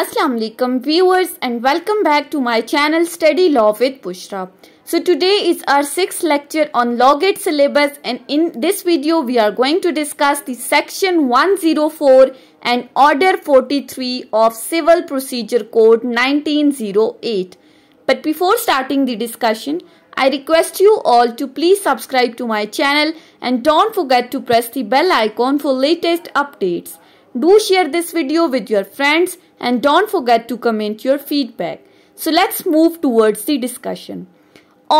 Assalamu alaikum viewers and welcome back to my channel Study Law with Pushra. So today is our 6th lecture on Law syllabus and in this video we are going to discuss the section 104 and order 43 of Civil Procedure Code 1908. But before starting the discussion, I request you all to please subscribe to my channel and don't forget to press the bell icon for latest updates. Do share this video with your friends and don't forget to comment your feedback. So let's move towards the discussion.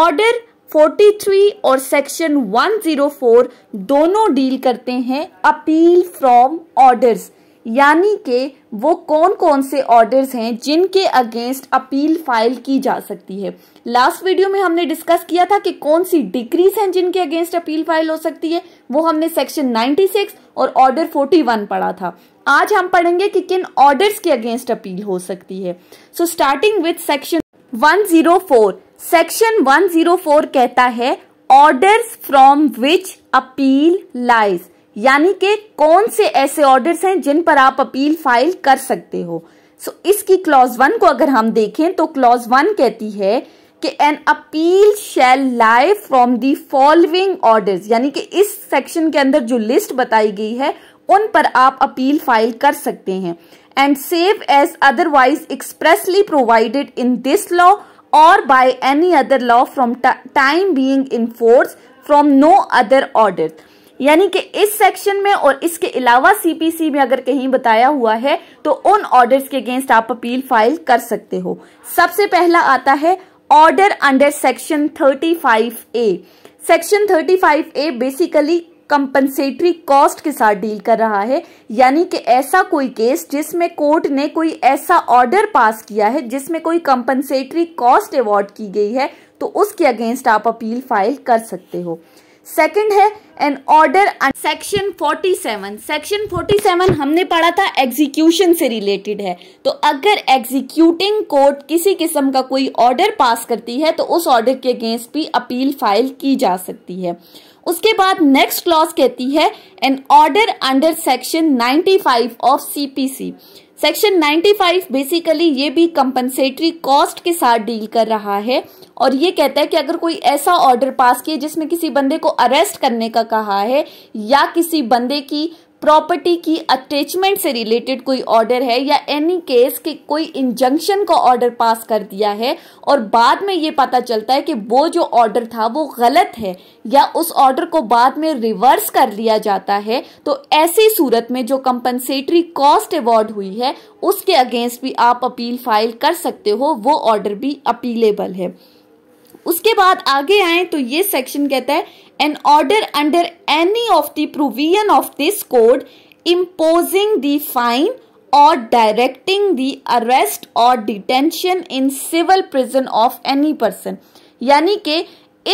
Order 43 और section 104 दोनों deal करते हैं appeal from orders यानी के वो कौन कौन से ऑर्डर्स हैं जिनके अगेंस्ट अपील फाइल की जा सकती है लास्ट वीडियो में हमने डिस्कस किया था कि कौन सी डिक्रीज हैं जिनके अगेंस्ट अपील फाइल हो सकती है वो हमने सेक्शन 96 और ऑर्डर 41 पढ़ा था आज हम पढ़ेंगे कि किन ऑर्डर्स के अगेंस्ट अपील हो सकती है so starting with section 104 section 104 कहता है orders from which appeal lies यानी कि कौन से ऐसे ऑर्डर्स हैं जिन पर आप अपील फाइल कर सकते हो सो so, इसकी क्लॉज वन को अगर हम देखें तो क्लॉज वन कहती है कि an appeal shall lie from the following orders यानी कि इस सेक्शन के अंदर जो लिस्ट बताई गई है उन पर आप अपील फाइल कर सकते हैं and save as otherwise expressly provided in this law और by any other law from time being in force from no other order यानी कि इस सेक्शन में और इसके अलावा सीपीसी में अगर कहीं बताया हुआ है तो उन ऑर्डर्स के अगेंस्ट आप अपील फाइल कर सकते हो सबसे पहला आता है order under section 35 A section 35 A basically compensatory cost के साथ डील कर रहा है यानी कि ऐसा कोई केस जिसमें कोर्ट ने कोई ऐसा ऑर्डर पास किया है जिसमें कोई कंपनसेटरी कॉस्ट अवॉर्ड की गई है तो उसके अगेंस्ट आप अपील फाइल कर सकते हो सेकंड है एन ऑर्डर सेक्शन 47 सेक्शन 47 हमने पढ़ा था एग्जीक्यूशन से रिलेटेड है तो अगर एग्जीक्यूटिंग कोर्ट किसी किस्म का कोई ऑर्डर पास करती है तो उस ऑर्डर के अगेंस्ट भी अपील फाइल की जा सकती है उसके बाद नेक्स्ट क्लॉज कहती है an order under section five of C section five basically ये भी कंपनसेटरी कॉस्ट के साथ डील कर रहा है और ये कहता है कि अगर कोई ऐसा ऑर्डर पास किए जिसमें किसी बंदे को अरेस्ट करने का कहा है या किसी बंदे की प्रॉपर्टी की अटैचमेंट से रिलेटेड कोई ऑर्डर है या एनी केस के कोई इंजंक्शन का ऑर्डर पास कर दिया है और बाद में ये पता चलता है कि वो जो ऑर्डर था वो गलत है या उस ऑर्डर को बाद में रिवर्स कर लिया जाता है तो ऐसी सूरत में जो कंपनसेटरी कॉस्ट अवॉर्ड हुई है उसके अगेंस्ट भी आप अपील फाइल कर सकते हो वो ऑर्डर भी अपीलेबल है उसके बाद आगे आए तो ये सेक्शन कहता है an order under any of the provision of this code imposing the fine or directing the arrest or detention in civil prison of any person यानी के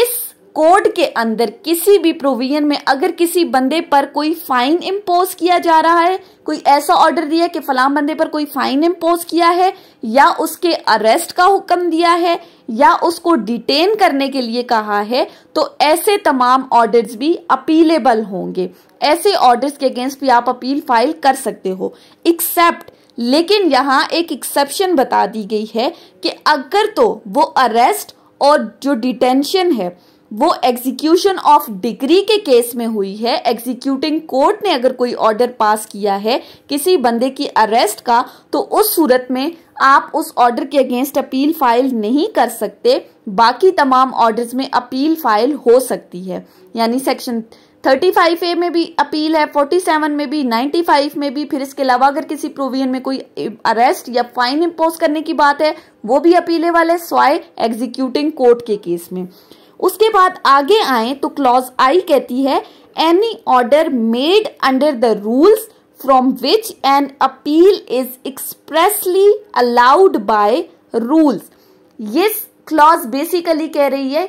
इस कोड के अंदर किसी भी प्रोविजन में अगर किसी बंदे पर कोई फाइन इम्पोज किया जा रहा है कोई ऐसा ऑर्डर दिया कि फलाम बंदे पर कोई फाइन इम्पोज किया है या उसके अरेस्ट का हुक्म दिया है या उसको डिटेन करने के लिए कहा है तो ऐसे तमाम ऑर्डर्स भी अपीलेबल होंगे ऐसे ऑर्डर्स के अगेंस्ट भी आप अपील फाइल कर सकते हो एक्सेप्ट लेकिन यहाँ एक एक्सेप्शन बता दी गई है कि अगर तो वो अरेस्ट और जो डिटेंशन है वो एग्जीक्यूशन ऑफ डिग्री के केस में हुई है एग्जीक्यूटिंग कोर्ट ने अगर कोई ऑर्डर पास किया है किसी बंदे की अरेस्ट का तो उस सूरत में आप उस ऑर्डर के अगेंस्ट अपील फाइल नहीं कर सकते बाकी तमाम ऑर्डर्स में अपील फाइल हो सकती है यानी सेक्शन 35 ए में भी अपील है 47 में भी 95 में भी फिर इसके अलावा अगर किसी प्रोविजन में कोई अरेस्ट या फाइन इम्पोज करने की बात है वो भी अपीले वाले स्वाय एग्जीक्यूटिंग कोर्ट के केस में उसके बाद आगे आए तो क्लॉज आई कहती है any order made under the rules from which an appeal is expressly allowed by rules ये क्लॉज बेसिकली कह रही है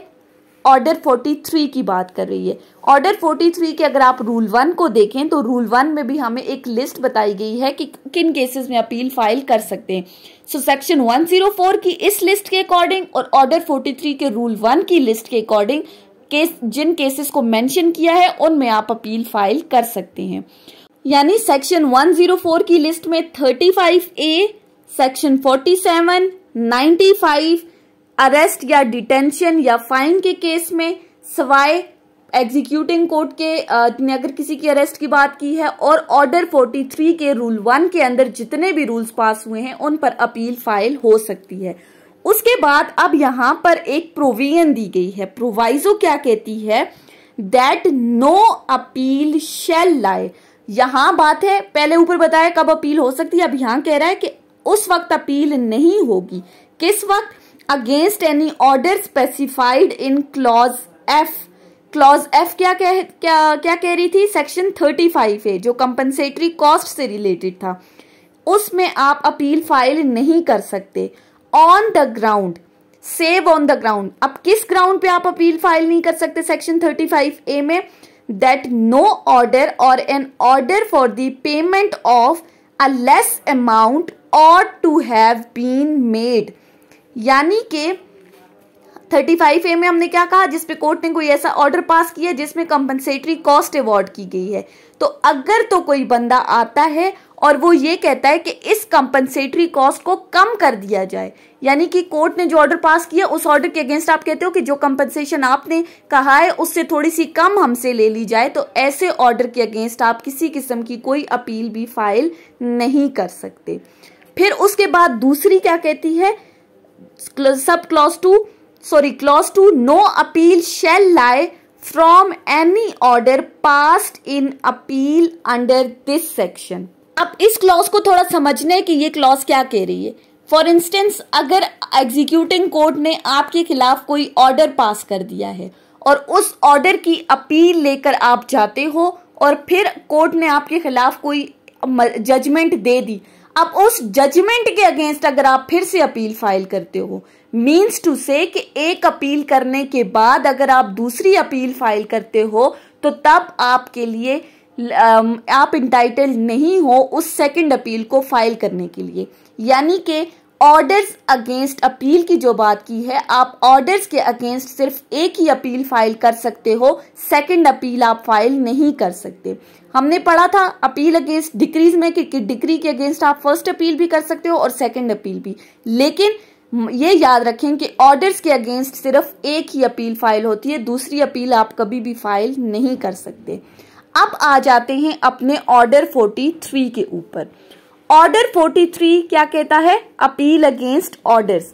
ऑर्डर 43 की बात कर रही है ऑर्डर 43 के अगर आप रूल वन को देखें तो रूल वन में भी हमें एक लिस्ट बताई गई है कि किन केसेस में अपील फाइल कर सकते हैं सो सेक्शन 104 की इस लिस्ट के अकॉर्डिंग और ऑर्डर 43 के रूल वन की लिस्ट के अकॉर्डिंग केस जिन केसेस को मेंशन किया है उनमें आप अपील फाइल कर सकते हैं यानी सेक्शन 104 की लिस्ट में 35 ए सेक्शन 47 95 अरेस्ट या डिटेंशन या फाइन के केस में सवाए एग्जीक्यूटिंग कोर्ट के ने अगर किसी की अरेस्ट की बात की है और ऑर्डर 43 के रूल वन के अंदर जितने भी रूल्स पास हुए हैं उन पर अपील फाइल हो सकती है उसके बाद अब यहां पर एक प्रोविजन दी गई है प्रोवाइजो क्या कहती है दैट नो अपील शेल लाए यहां बात है पहले ऊपर बताया कब अपील हो सकती है अब यहां कह रहा है कि उस वक्त अपील नहीं होगी किस वक्त against any order specified in clause F clause F क्या कह क्या क्या कह रही थी सेक्शन थर्टी फाइव है जो कंपनसेटरी कॉस्ट से रिलेटेड था उसमें आप अपील फाइल नहीं कर सकते on the ground save on the ground अब किस ग्राउंड पे आप अपील फाइल नहीं कर सकते सेक्शन थर्टी फाइव ए में दैट नो ऑर्डर और an order for the payment of a less amount ought to have been made यानी कि थर्टी फाइव ए में हमने क्या कहा जिसपे कोर्ट ने कोई ऐसा ऑर्डर पास किया जिसमें कंपनसेटरी कॉस्ट अवॉर्ड की गई है तो अगर तो कोई बंदा आता है और वो ये कहता है कि इस कंपनसेटरी कॉस्ट को कम कर दिया जाए यानी कि कोर्ट ने जो ऑर्डर पास किया उस ऑर्डर के अगेंस्ट आप कहते हो कि जो कंपनसेशन आपने कहा है उससे थोड़ी सी कम हमसे ले ली जाए तो ऐसे ऑर्डर के अगेंस्ट आप किसी किस्म की कोई अपील भी फाइल नहीं कर सकते फिर उसके बाद दूसरी क्या कहती है sub clause two sorry clause two no appeal shall lie from any order passed in appeal under this section अब इस क्लॉज को थोड़ा समझने कि ये क्लॉज क्या कह रही है फॉर इंस्टेंस अगर एग्जीक्यूटिंग कोर्ट ने आपके खिलाफ कोई ऑर्डर पास कर दिया है और उस ऑर्डर की अपील लेकर आप जाते हो और फिर कोर्ट ने आपके खिलाफ कोई जजमेंट दे दी अब उस जजमेंट के अगेंस्ट अगर आप फिर से अपील फाइल करते हो मीन्स टू से कि एक अपील करने के बाद अगर आप दूसरी अपील फाइल करते हो तो तब आपके लिए आप इंटाइटल नहीं हो उस सेकंड अपील को फाइल करने के लिए यानी कि ऑर्डर्स अगेंस्ट अपील की जो बात की है आप ऑर्डर्स के अगेंस्ट सिर्फ एक ही अपील फाइल कर सकते हो सेकंड अपील आप फाइल नहीं कर सकते हमने पढ़ा था अपील अगेंस्ट डिक्रीज में कि, डिक्री के अगेंस्ट आप फर्स्ट अपील भी कर सकते हो और सेकंड अपील भी लेकिन ये याद रखें कि ऑर्डर्स के अगेंस्ट सिर्फ एक ही अपील फाइल होती है दूसरी अपील आप कभी भी फाइल नहीं कर सकते अब आ जाते हैं अपने ऑर्डर 43 के ऊपर ऑर्डर 43 क्या कहता है अपील अगेंस्ट ऑर्डर्स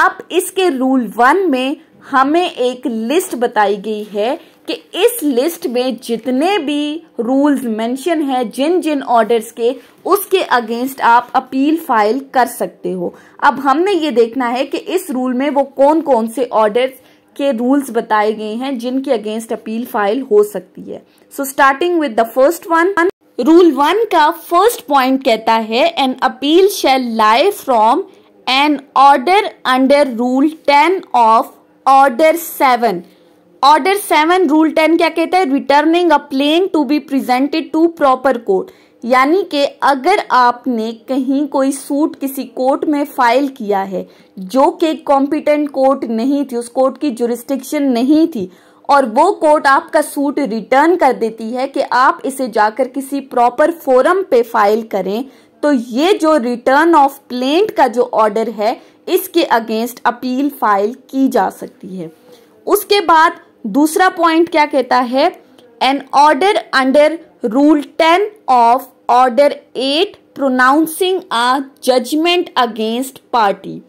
अब इसके रूल वन में हमें एक लिस्ट बताई गई है कि इस लिस्ट में जितने भी रूल्स मेंशन है जिन जिन ऑर्डर्स के उसके अगेंस्ट आप अपील फाइल कर सकते हो अब हमने ये देखना है कि इस रूल में वो कौन कौन से ऑर्डर्स के रूल्स बताए गए हैं जिनके अगेंस्ट अपील फाइल हो सकती है so starting with the first one rule one का फर्स्ट पॉइंट कहता है an appeal shall lie from an order under rule ten of order seven order seven rule ten क्या कहता है returning a plaint to be presented to proper court यानी कि अगर आपने कहीं कोई सूट किसी कोर्ट में फाइल किया है जो कि कॉम्पिटेंट कोर्ट नहीं थी उस कोर्ट की जुरिस्टिक्शन नहीं थी और वो कोर्ट आपका सूट रिटर्न कर देती है कि आप इसे जाकर किसी प्रॉपर फोरम पे फाइल करें तो ये जो रिटर्न ऑफ प्लेंट का जो ऑर्डर है इसके अगेंस्ट अपील फाइल की जा सकती है उसके बाद दूसरा पॉइंट क्या कहता है an order under rule ten of order eight pronouncing a judgement against party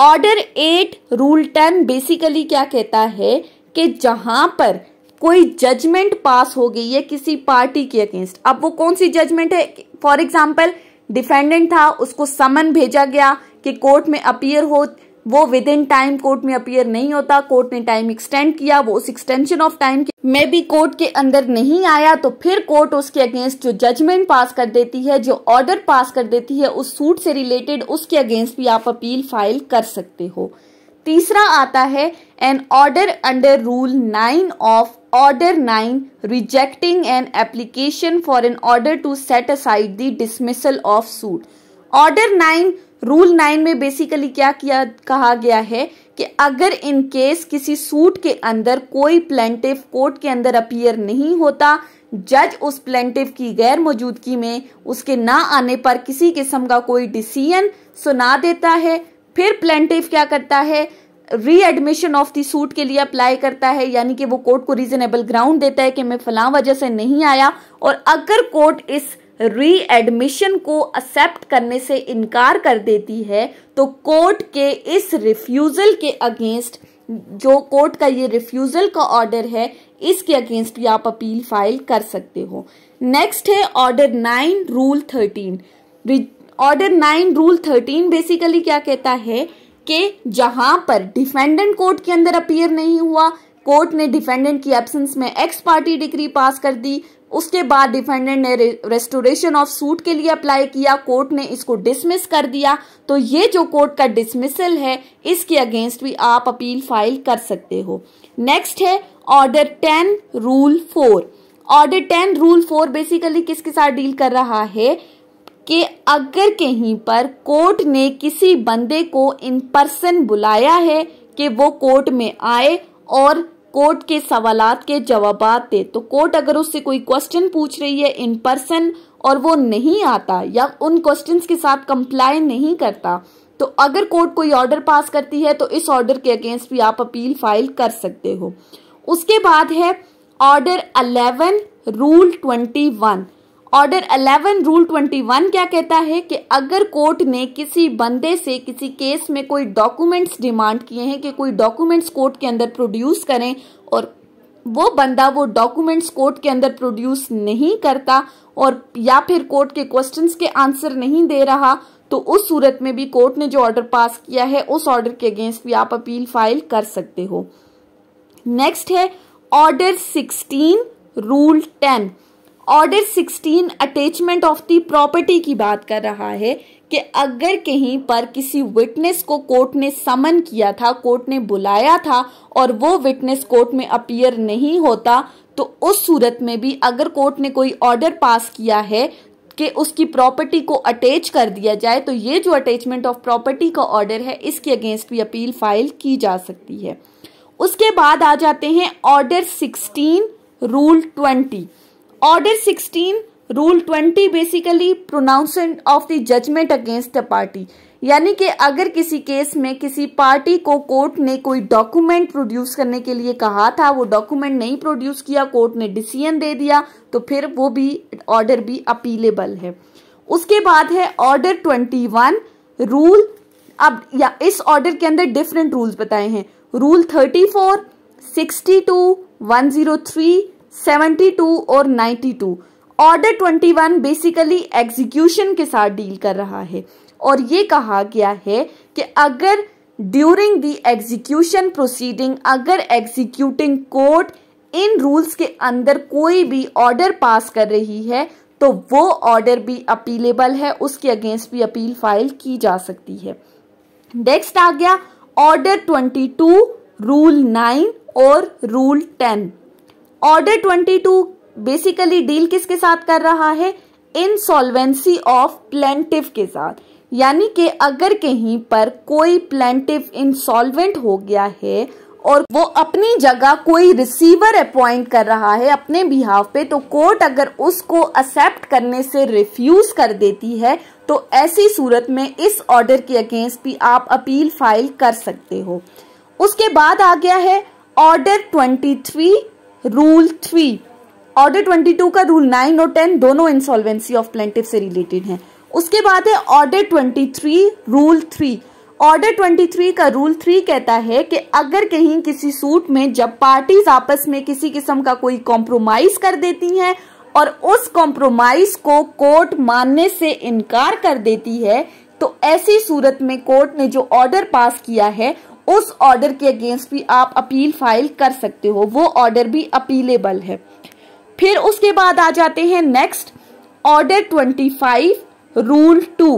order eight rule ten basically क्या कहता है कि जहां पर कोई जजमेंट पास हो गई है किसी पार्टी के अगेंस्ट अब वो कौन सी जजमेंट है फॉर एग्जाम्पल डिफेंडेंट था उसको समन भेजा गया कि कोर्ट में अपियर हो वो विद इन टाइम कोर्ट में अपियर नहीं होता कोर्ट ने टाइम एक्सटेंड किया वो उस एक्सटेंशन ऑफ टाइम में भी कोर्ट के अंदर नहीं आया तो फिर कोर्ट उसके अगेंस्ट जो जजमेंट पास कर देती है जो ऑर्डर पास कर देती है उस सूट से रिलेटेड उसके अगेंस्ट भी आप अपील फाइल कर सकते हो तीसरा आता है an order under rule nine of order nine rejecting an application for an order to set aside the dismissal of suit order nine rule nine में बेसिकली क्या किया कहा गया है कि अगर इन केस किसी सूट के अंदर कोई प्लेंटिव कोर्ट के अंदर अपीयर नहीं होता जज उस प्लेंटिव की गैर मौजूदगी में उसके ना आने पर किसी किस्म का कोई डिसीजन सुना देता है फिर प्लेंटिव क्या करता है रीएडमिशन ऑफ दी सूट के लिए अप्लाई करता है यानी कि वो कोर्ट को रीजनेबल ग्राउंड देता है कि मैं फलां वजह से नहीं आया और अगर कोर्ट इस रीएडमिशन को एक्सेप्ट करने से इनकार कर देती है तो कोर्ट के इस रिफ्यूज़ल के अगेंस्ट जो कोर्ट का ये रिफ्यूज़ल का ऑर्डर है इसके अगेंस्ट भी आप अपील फाइल कर सकते हो नेक्स्ट है order nine rule thirteen order nine rule thirteen basically क्या कहता है कि जहां पर डिफेंडेंट कोर्ट के अंदर अपीयर नहीं हुआ कोर्ट ने डिफेंडेंट की एब्सेंस में एक्स पार्टी डिग्री पास कर दी उसके बाद डिफेंडेंट ने रेस्टोरेशन ऑफ सूट के लिए अप्लाई किया कोर्ट ने इसको डिसमिस कर दिया तो ये जो कोर्ट का डिसमिसल है इसके अगेंस्ट भी आप अपील फाइल कर सकते हो नेक्स्ट है order ten rule four order ten rule four basically किसके साथ डील कर रहा है कि अगर कहीं पर कोर्ट ने किसी बंदे को इन पर्सन बुलाया है कि वो कोर्ट में आए और कोर्ट के सवाल के जवाब दे तो कोर्ट अगर उससे कोई क्वेश्चन पूछ रही है इन पर्सन और वो नहीं आता या उन क्वेश्चन के साथ कंप्लाई नहीं करता तो अगर कोर्ट कोई ऑर्डर पास करती है तो इस ऑर्डर के अगेंस्ट भी आप अपील फाइल कर सकते हो उसके बाद है order eleven rule twenty one order 11 rule 21 क्या कहता है कि अगर कोर्ट ने किसी बंदे से किसी केस में कोई डॉक्यूमेंट्स डिमांड किए हैं कि कोई डॉक्यूमेंट्स कोर्ट के अंदर प्रोड्यूस करें और वो बंदा वो डॉक्यूमेंट्स कोर्ट के अंदर प्रोड्यूस नहीं करता और या फिर कोर्ट के क्वेश्चन के आंसर नहीं दे रहा तो उस सूरत में भी कोर्ट ने जो ऑर्डर पास किया है उस ऑर्डर के अगेंस्ट भी आप अपील फाइल कर सकते हो नेक्स्ट है order sixteen rule ten order 16 attachment of the property की बात कर रहा है कि अगर कहीं पर किसी विटनेस को कोर्ट ने समन किया था कोर्ट ने बुलाया था और वो विटनेस कोर्ट में अपीयर नहीं होता तो उस सूरत में भी अगर कोर्ट ने कोई ऑर्डर पास किया है कि उसकी प्रॉपर्टी को अटैच कर दिया जाए तो ये जो अटैचमेंट ऑफ प्रॉपर्टी का ऑर्डर है इसके अगेंस्ट भी अपील फाइल की जा सकती है उसके बाद आ जाते हैं order 16 rule 20 order 16, rule 20 basically pronouncement of the judgement against the party यानी कि अगर किसी केस में किसी पार्टी को कोर्ट ने कोई डॉक्यूमेंट प्रोड्यूस करने के लिए कहा था वो डॉक्यूमेंट नहीं प्रोड्यूस किया कोर्ट ने डिसीजन दे दिया तो फिर वो भी ऑर्डर भी अपीलेबल है उसके बाद है ऑर्डर ट्वेंटी वन रूल अब या इस ऑर्डर के अंदर डिफरेंट रूल्स बताए हैं rule thirty four sixty two one zero three 72 और 92 ऑर्डर 21 बेसिकली एग्जीक्यूशन के साथ डील कर रहा है और ये कहा गया है कि अगर ड्यूरिंग द एग्जीक्यूशन प्रोसीडिंग अगर एग्जीक्यूटिंग कोर्ट इन रूल्स के अंदर कोई भी ऑर्डर पास कर रही है तो वो ऑर्डर भी अपीलेबल है उसके अगेंस्ट भी अपील फाइल की जा सकती है नेक्स्ट आ गया ऑर्डर 22 रूल 9 और रूल 10 ऑर्डर 22 बेसिकली डील किसके साथ कर रहा है इनसॉल्वेंसी ऑफ प्लेंटिव के साथ यानी कि अगर कहीं पर कोई प्लेंटिव इंसॉल्वेंट हो गया है और वो अपनी जगह कोई रिसीवर अपॉइंट कर रहा है अपने बिहाव पे तो कोर्ट अगर उसको एक्सेप्ट करने से रिफ्यूज कर देती है तो ऐसी सूरत में इस ऑर्डर के अगेंस्ट भी आप अपील फाइल कर सकते हो उसके बाद आ गया है order 23 rule three order twenty two का रूल नाइन और टेन दोनों इंसॉल्वेंसी ऑफ प्लेंटिव से रिलेटेड हैं उसके बाद है order twenty three rule three order twenty three का रूल थ्री कहता है कि अगर कहीं किसी सूट में जब पार्टीज आपस में किसी किस्म का कोई कॉम्प्रोमाइज कर देती हैं और उस कॉम्प्रोमाइज को कोर्ट मानने से इनकार कर देती है तो ऐसी सूरत में कोर्ट ने जो ऑर्डर पास किया है उस ऑर्डर के अगेंस्ट भी आप अपील फाइल कर सकते हो वो ऑर्डर भी अपीलेबल है फिर उसके बाद आ जाते हैं next order twenty five rule two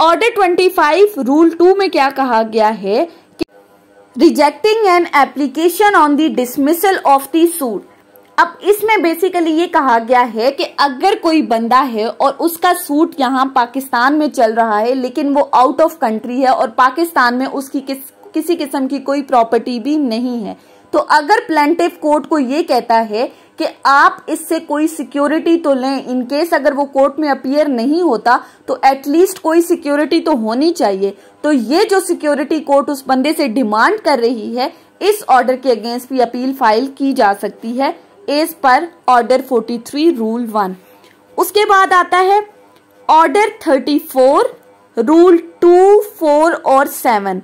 order twenty five rule two में क्या कहा गया है कि rejecting an application on the dismissal of the suit अब इसमें बेसिकली ये कहा गया है कि अगर कोई बंदा है और उसका सूट यहाँ पाकिस्तान में चल रहा है लेकिन वो आउट ऑफ कंट्री है और पाकिस्तान में उसकी किस किसी किस्म की कोई प्रॉपर्टी भी नहीं है तो अगर प्लेंटिव कोर्ट को ये कहता है कि आप इससे कोई सिक्योरिटी तो लें इन केस अगर वो कोर्ट में अपीयर नहीं होता तो एटलीस्ट कोई सिक्योरिटी तो होनी चाहिए तो ये जो सिक्योरिटी कोर्ट उस बंदे से डिमांड कर रही है इस ऑर्डर के अगेंस्ट भी अपील फाइल की जा सकती है एज पर ऑर्डर 43 रूल वन उसके बाद आता है ऑर्डर 34 रूल टू फोर और सेवन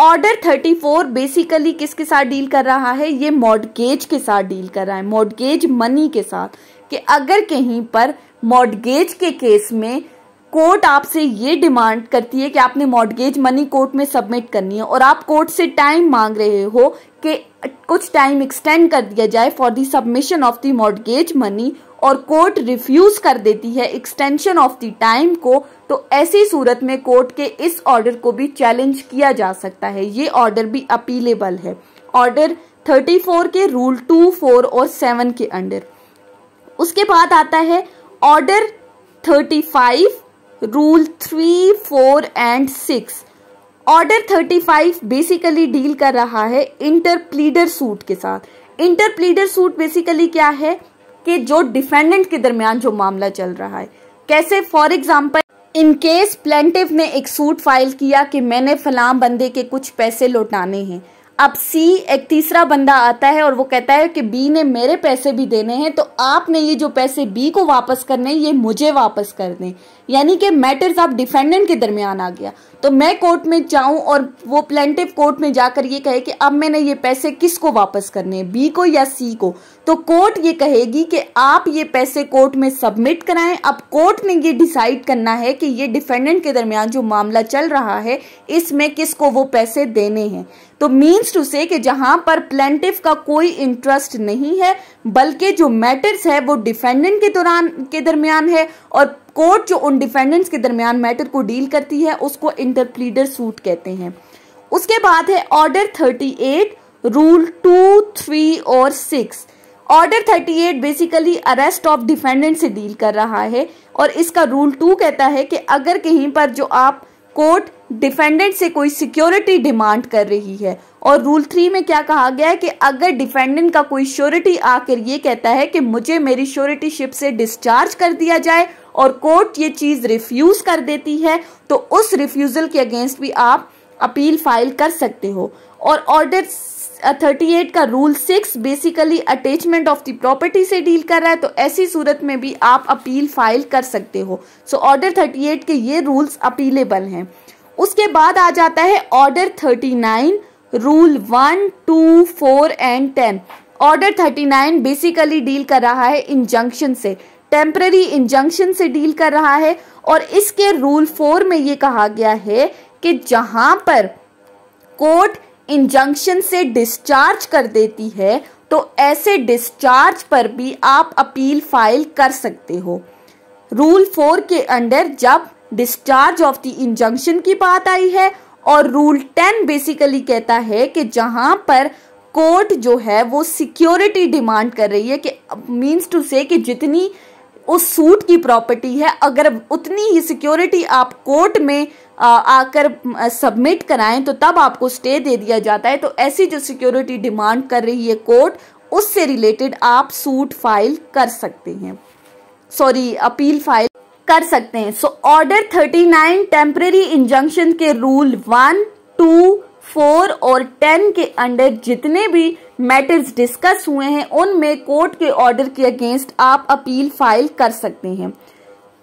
ऑर्डर 34 बेसिकली किसके साथ डील कर रहा है ये मॉडगेज के साथ डील कर रहा है मॉडगेज मनी के साथ कि अगर कहीं पर मॉडगेज के केस में कोर्ट आपसे ये डिमांड करती है कि आपने मॉडगेज मनी कोर्ट में सबमिट करनी है और आप कोर्ट से टाइम मांग रहे हो कि कुछ टाइम एक्सटेंड कर दिया जाए for the submission of the mortgage money और कोर्ट रिफ्यूज कर देती है एक्सटेंशन ऑफ दी टाइम को तो ऐसी सूरत में कोर्ट के इस ऑर्डर को भी चैलेंज किया जा सकता है ये ऑर्डर भी अपीलेबल है ऑर्डर 34 के रूल टू फोर और सेवन के अंडर उसके बाद आता है order 35 rule three four and six order 35 basically deal कर रहा है इंटरप्लीडर सूट के साथ इंटरप्लीडर सूट बेसिकली क्या है कि जो डिफेंडेंट के दरमियान जो मामला चल रहा है कैसे for example in case plaintiff ने एक सूट फाइल किया कि मैंने फलाम बंदे के कुछ पैसे लौटाने हैं अब सी एक तीसरा बंदा आता है और वो कहता है कि बी ने मेरे पैसे भी देने हैं तो आपने ये जो पैसे बी को वापस करने ये मुझे वापस कर दें यानी कि मैटर्स आप डिफेंडेंट के दरमियान आ गया तो मैं कोर्ट में जाऊं और वो प्लेंटिव कोर्ट में जाकर ये कहे कि अब मैंने ये पैसे किसको वापस करने बी को या सी को तो कोर्ट ये कहेगी कि आप ये पैसे कोर्ट में सबमिट कराएं अब कोर्ट ने ये डिसाइड करना है कि ये डिफेंडेंट के दरमियान जो मामला चल रहा है इसमें किसको वो पैसे देने हैं तो मीन्स टू से कि जहां पर प्लेंटिव का कोई इंटरेस्ट नहीं है बल्कि जो मैटर्स है वो डिफेंडेंट के दौरान के दरमियान है और कोर्ट जो उन डिफेंडेंट्स के दरमियान मैटर को डील करती है उसको इंटरप्लीडर सूट कहते हैं उसके बाद है ऑर्डर 38 रूल टू थ्री और six order 38 basically arrest of defendant से डील कर रहा है और इसका रूल टू कहता है कि अगर कहीं पर जो आप कोर्ट डिफेंडेंट से कोई सिक्योरिटी डिमांड कर रही है और रूल थ्री में क्या कहा गया है कि अगर डिफेंडेंट का कोई श्योरिटी आकर ये कहता है कि मुझे मेरी श्योरिटी शिप से डिस्चार्ज कर दिया जाए और कोर्ट ये चीज़ रिफ्यूज़ कर देती है तो उस रिफ्यूज़ल के अगेंस्ट भी आप अपील फाइल कर सकते हो और ऑर्डर 38 का rule six basically attachment of the property से डील कर रहा है तो ऐसी सूरत में भी आप अपील फाइल कर सकते हो सो ऑर्डर 38 के ये रूल्स अपीलेबल हैं उसके बाद आ जाता है order 39 rule one two four and ten order 39 basically deal कर रहा है इंजंक्शन से टेम्प्रेरी इंजंक्शन से डील कर रहा है और इसके रूल फोर में ये कहा गया है कि जहां पर कोर्ट इंजंक्शन से डिस्चार्ज कर देती है तो ऐसे डिस्चार्ज पर भी आप अपील फाइल कर सकते हो रूल फोर के अंडर जब डिस्चार्ज ऑफ द इंजंक्शन की बात आई है और रूल टेन बेसिकली कहता है कि जहां पर कोर्ट जो है वो सिक्योरिटी डिमांड कर रही है कि मींस टू से कि जितनी उस सूट की प्रॉपर्टी है अगर उतनी ही सिक्योरिटी आप कोर्ट में आकर सबमिट कराएं तो तब आपको स्टे दे दिया जाता है तो ऐसी जो सिक्योरिटी डिमांड कर रही है कोर्ट उससे रिलेटेड आप सूट फाइल कर सकते हैं सॉरी अपील फाइल कर सकते हैं so order thirty nine temporary injunction के रूल वन टू फोर और टेन के अंडर जितने भी मैटर्स डिस्कस हुए हैं उनमें कोर्ट के ऑर्डर के अगेंस्ट आप अपील फाइल कर सकते हैं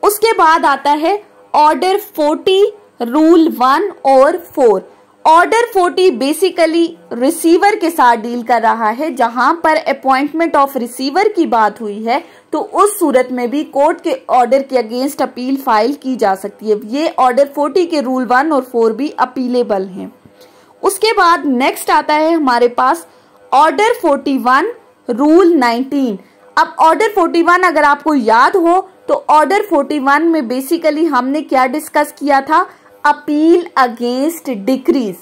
उसके बाद आता है ऑर्डर फोर्टी रूल वन और four order forty basically receiver के साथ डील कर रहा है जहां पर अपॉइंटमेंट ऑफ रिसीवर की बात हुई है तो उस सूरत में भी कोर्ट के ऑर्डर के अगेंस्ट अपील फाइल की जा सकती है ये ऑर्डर फोर्टी के रूल वन और फोर भी अपीलेबल हैं उसके बाद नेक्स्ट आता है हमारे पास ऑर्डर 41 रूल 19 अब ऑर्डर 41 अगर आपको याद हो तो ऑर्डर 41 में बेसिकली हमने क्या डिस्कस किया था अपील अगेंस्ट डिक्रीज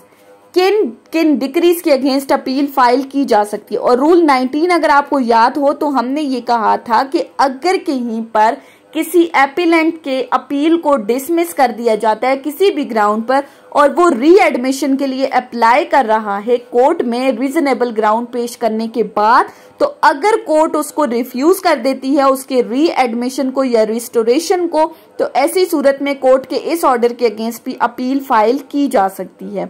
किन किन डिक्रीज के अगेंस्ट अपील फाइल की जा सकती है और रूल 19 अगर आपको याद हो तो हमने ये कहा था कि अगर कहीं पर किसी एपिलेंट के अपील को डिसमिस कर दिया जाता है किसी भी ग्राउंड पर और वो रीएडमिशन के लिए अप्लाई कर रहा है कोर्ट में रीजनेबल ग्राउंड पेश करने के बाद तो अगर कोर्ट उसको रिफ्यूज कर देती है उसके रीएडमिशन को या रिस्टोरेशन को तो ऐसी सूरत में कोर्ट के इस ऑर्डर के अगेंस्ट भी अपील फाइल की जा सकती है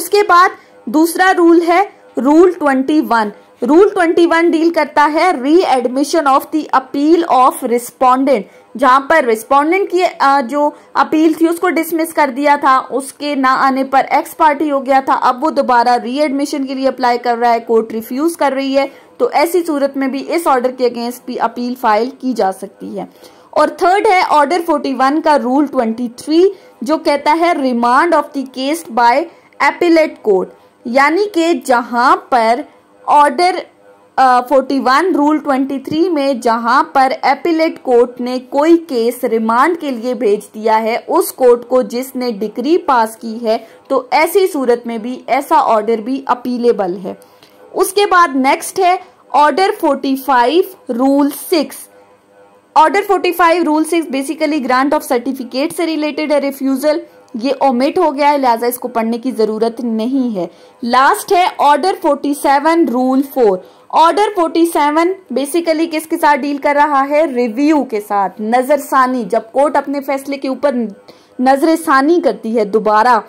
उसके बाद दूसरा रूल है rule twenty one rule 21 deal करता है readmission of the appeal of respondent जहां पर रिस्पोंडेंट की जो अपील थी उसको डिसमिस कर दिया था उसके ना आने पर एक्स पार्टी हो गया था अब वो दोबारा री एडमिशन के लिए अप्लाई कर रहा है कोर्ट रिफ्यूज कर रही है तो ऐसी सूरत में भी इस ऑर्डर के अगेंस्ट भी अपील फाइल की जा सकती है और थर्ड है ऑर्डर 41 का रूल 23 जो कहता है remand of the case by appellate court यानी कि जहां पर order forty one rule twenty three में जहां पर एपिलेट कोर्ट ने कोई केस रिमांड के लिए भेज दिया है उस कोर्ट को जिसने डिग्री पास की है तो ऐसी सूरत में भी ऐसा ऑर्डर भी अपीलेबल है उसके बाद नेक्स्ट है order forty five rule six order forty five rule six basically grant of certificate से रिलेटेड है रिफ्यूजल ये ओमिट हो गया है लिहाजा इसको पढ़ने की ज़रूरत नहीं है लास्ट है ऑर्डर 47 रूल 4 ऑर्डर 47 बेसिकली किसके साथ डील कर रहा है रिव्यू के साथ नज़रसानी जब कोर्ट अपने फैसले के ऊपर नज़रसानी करती है दोबारा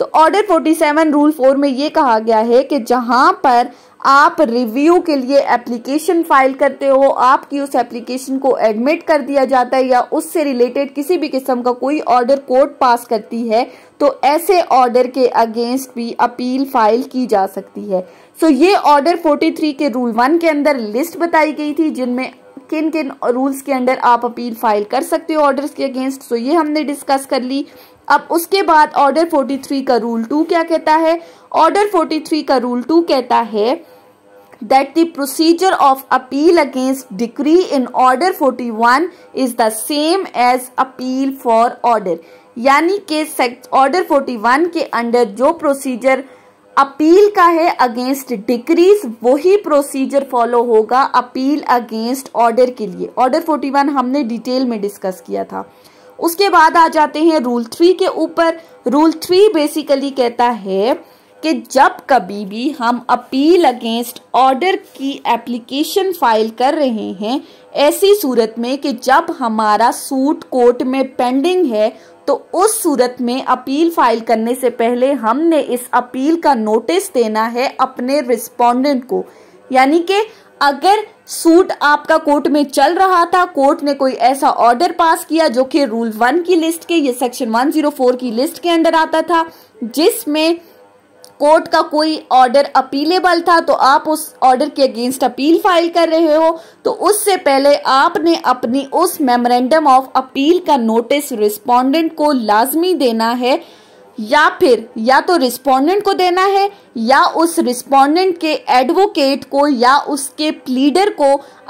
तो ऑर्डर 47 रूल 4 में ये कहा गया है कि जहां पर आप रिव्यू के लिए एप्लीकेशन फाइल करते हो आपकी उस एप्लीकेशन को एडमिट कर दिया जाता है या उससे रिलेटेड किसी भी किस्म का कोई ऑर्डर कोर्ट पास करती है तो ऐसे ऑर्डर के अगेंस्ट भी अपील फाइल की जा सकती है सो ये ऑर्डर 43 के रूल वन के अंदर लिस्ट बताई गई थी जिनमें किन किन रूल्स के अंडर आप अपील फाइल कर सकते हो ऑर्डर के अगेंस्ट सो ये हमने डिस्कस कर ली अब उसके बाद ऑर्डर 43 का रूल टू क्या कहता है ऑर्डर 43 का रूल टू कहता है that the procedure of appeal against decree in order 41 is the same as appeal for order यानी कि ऑर्डर 41 के अंडर जो प्रोसीजर अपील का है अगेंस्ट डिक्रीज वही प्रोसीजर फॉलो होगा अपील अगेंस्ट ऑर्डर के लिए ऑर्डर 41 हमने डिटेल में डिस्कस किया था उसके बाद आ जाते हैं रूल थ्री के ऊपर रूल थ्री बेसिकली कहता है कि जब कभी भी हम अपील अगेंस्ट ऑर्डर की एप्लीकेशन फाइल कर रहे हैं ऐसी सूरत में कि जब हमारा सूट कोर्ट में पेंडिंग है तो उस सूरत में अपील फाइल करने से पहले हमने इस अपील का नोटिस देना है अपने रिस्पोंडेंट को यानी कि अगर सूट आपका कोर्ट में चल रहा था कोर्ट ने कोई ऐसा ऑर्डर पास किया जो कि रूल वन की लिस्ट के ये सेक्शन 104 की लिस्ट के अंडर आता था जिसमें कोर्ट का कोई ऑर्डर अपीलेबल था तो आप उस ऑर्डर के अगेंस्ट अपील फाइल कर रहे हो तो उससे पहले आपने अपनी उस मेमोरेंडम ऑफ अपील का नोटिस रिस्पोंडेंट को लाजमी देना है या फिर या तो रिस्पोंडेंट को देना है या उस रिस्पोंडेंट के एडवोकेट को या उसके प्लीडर को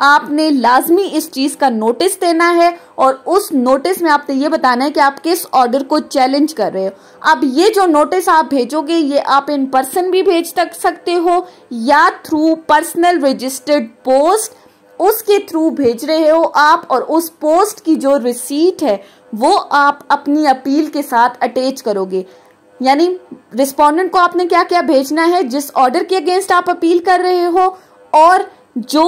आपने लाजमी इस चीज़ का नोटिस देना है और उस नोटिस में आपने ये बताना है कि आप किस ऑर्डर को चैलेंज कर रहे हो अब ये जो नोटिस आप भेजोगे ये आप इन पर्सन भी भेज तक सकते हो या थ्रू पर्सनल रजिस्टर्ड पोस्ट उसके थ्रू भेज रहे हो आप और उस पोस्ट की जो रिसीट है वो आप अपनी अपील के साथ अटैच करोगे यानी रिस्पोंडेंट को आपने क्या क्या भेजना है जिस ऑर्डर के अगेंस्ट आप अपील कर रहे हो और जो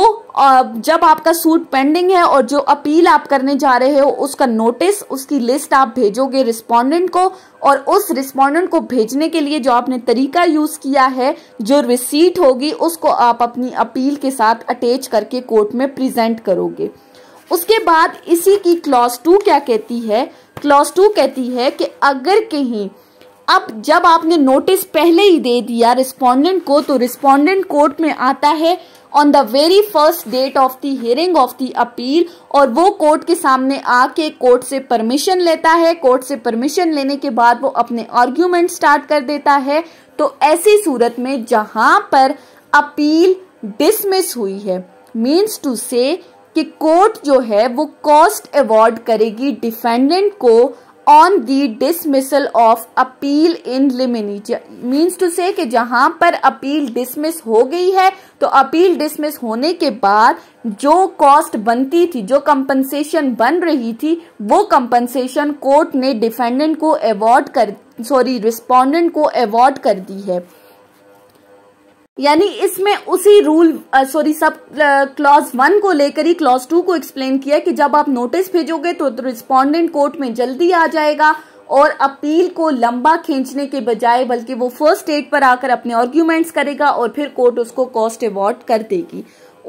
जब आपका सूट पेंडिंग है और जो अपील आप करने जा रहे हो उसका नोटिस उसकी लिस्ट आप भेजोगे रिस्पोंडेंट को और उस रिस्पोंडेंट को भेजने के लिए जो आपने तरीका यूज़ किया है जो रिसीट होगी उसको आप अपनी अपील के साथ अटैच करके कोर्ट में प्रेजेंट करोगे उसके बाद इसी की क्लॉज टू क्या कहती है क्लॉज टू कहती है कि अगर कहीं अब जब आपने नोटिस पहले ही दे दिया रिस्पोंडेंट को तो रिस्पोंडेंट कोर्ट में आता है on the very first date of the hearing of the appeal और वो कोर्ट के सामने आके कोर्ट से परमिशन लेता है कोर्ट से परमिशन लेने के बाद वो अपने आर्ग्यूमेंट स्टार्ट कर देता है तो ऐसी सूरत में जहां पर अपील डिसमिस हुई है मीन्स टू से कि कोर्ट जो है वो कॉस्ट अवॉर्ड करेगी डिफेंडेंट को on the dismissal of appeal in limine means to say कि जहां पर अपील डिसमिस हो गई है तो अपील डिसमिस होने के बाद जो कॉस्ट बनती थी जो कंपनसेशन बन रही थी वो कंपनसेशन कोर्ट ने डिफेंडेंट को अवॉर्ड कर सॉरी रिस्पोंडेंट को अवॉर्ड कर दी है यानी इसमें उसी rule sorry sub clause one को लेकर ही क्लॉज टू को एक्सप्लेन किया कि जब आप नोटिस भेजोगे तो रिस्पोंडेंट कोर्ट में जल्दी आ जाएगा और अपील को लंबा खींचने के बजाय बल्कि वो फर्स्ट डेट पर आकर अपने आर्ग्यूमेंट्स करेगा और फिर कोर्ट उसको कॉस्ट अवॉर्ड कर देगी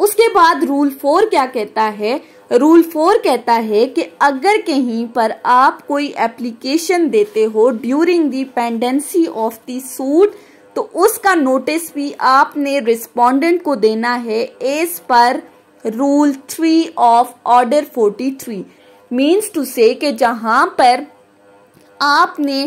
उसके बाद रूल फोर क्या कहता है रूल फोर कहता है कि अगर कहीं पर आप कोई एप्लीकेशन देते हो during the pendency of the suit तो उसका नोटिस भी आपने रिस्पोंडेंट को देना है as per rule three of order forty three means to say जहां पर आपने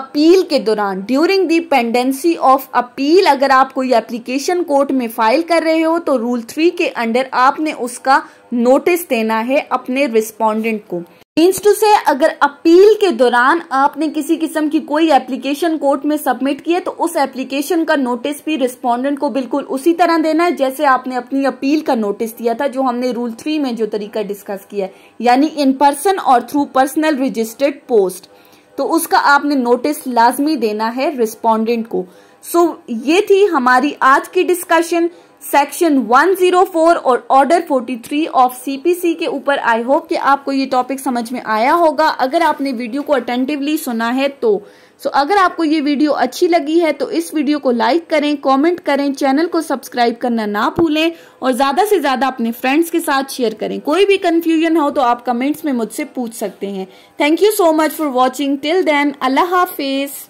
अपील के दौरान during the pendency of appeal अगर आप कोई एप्लीकेशन कोर्ट में फाइल कर रहे हो तो रूल थ्री के अंडर आपने उसका नोटिस देना है अपने रिस्पोंडेंट को इंस्टू से अगर अपील के दौरान आपने किसी किस्म की कोई एप्लीकेशन कोर्ट में सबमिट की है तो उस एप्लीकेशन का नोटिस भी रिस्पोंडेंट को बिल्कुल उसी तरह देना है जैसे आपने अपनी अपील का नोटिस दिया था जो हमने रूल थ्री में जो तरीका डिस्कस किया है यानी इन पर्सन और थ्रू पर्सनल रजिस्टर्ड पोस्ट तो उसका आपने नोटिस लाजमी देना है रिस्पोंडेंट को सो so, ये थी हमारी आज की डिस्कशन सेक्शन 104 और ऑर्डर 43 ऑफ सीपीसी के ऊपर आई होप कि आपको ये टॉपिक समझ में आया होगा अगर आपने वीडियो को अटेंटिवली सुना है तो सो so, अगर आपको ये वीडियो अच्छी लगी है तो इस वीडियो को लाइक करें कमेंट करें चैनल को सब्सक्राइब करना ना भूलें और ज़्यादा से ज़्यादा अपने फ्रेंड्स के साथ शेयर करें कोई भी कन्फ्यूजन हो तो आप कमेंट्स में मुझसे पूछ सकते हैं thank you so much for watching till then अल्लाह हाफिज़